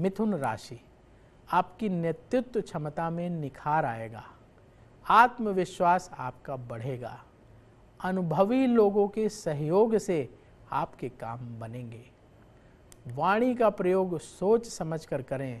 मिथुन राशि आपकी नेतृत्व क्षमता में निखार आएगा आत्मविश्वास आपका बढ़ेगा अनुभवी लोगों के सहयोग से आपके काम बनेंगे वाणी का प्रयोग सोच समझकर करें